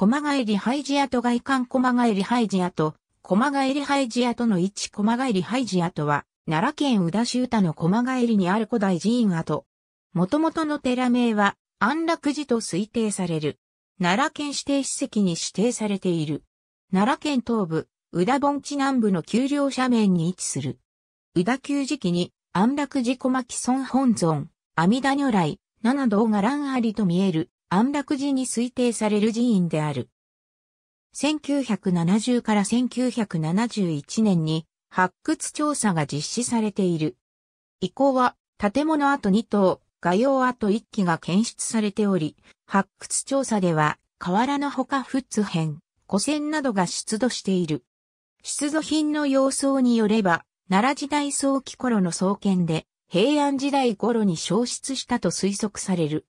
駒返りハイジアと外観駒返りハイジアと、駒返りハイジアとの位置駒返りハイジアとは、奈良県宇田州田の駒ヶりにある古代寺院跡。元々の寺名は、安楽寺と推定される。奈良県指定史跡に指定されている。奈良県東部、宇田盆地南部の丘陵斜面に位置する。宇田旧時期に、安楽寺小牧村本尊、阿弥陀如来、七道が乱ありと見える、安楽寺に推定される寺院である。1970から1971年に発掘調査が実施されている。以降は建物跡2棟、画用跡1基が検出されており、発掘調査では原のほか仏編、古船などが出土している。出土品の様相によれば、奈良時代早期頃の創建で、平安時代頃に消失したと推測される。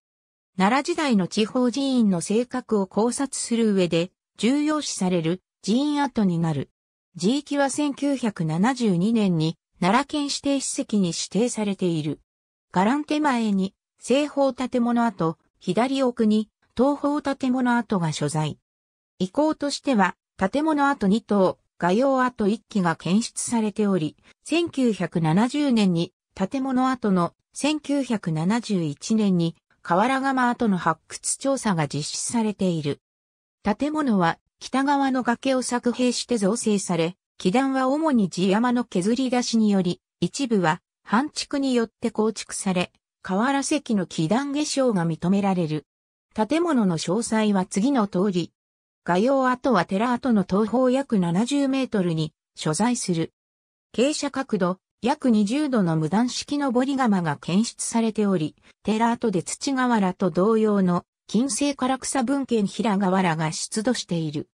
奈良時代の地方寺院の性格を考察する上で、重要視される寺院跡になる。寺域は1972年に奈良県指定史跡に指定されている。伽藍手前に西方建物跡、左奥に東方建物跡が所在。遺構としては建物跡2棟、画用跡1基が検出されており、1970年に建物跡の1971年に河原釜跡の発掘調査が実施されている。建物は北側の崖を作平して造成され、基壇は主に地山の削り出しにより、一部は半築によって構築され、河原石の基壇化粧が認められる。建物の詳細は次の通り。画用跡は寺跡の東方約70メートルに所在する。傾斜角度、約20度の無断式のボリマが検出されており、寺跡で土瓦と同様の金星唐草文献平瓦が出土している。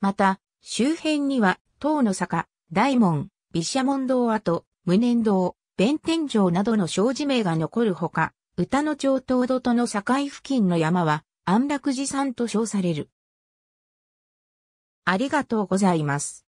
また、周辺には、塔の坂、大門、毘沙門堂跡、無念堂、弁天城などの小辞名が残るほか、歌の町東土との境付近の山は安楽寺山と称される。ありがとうございます。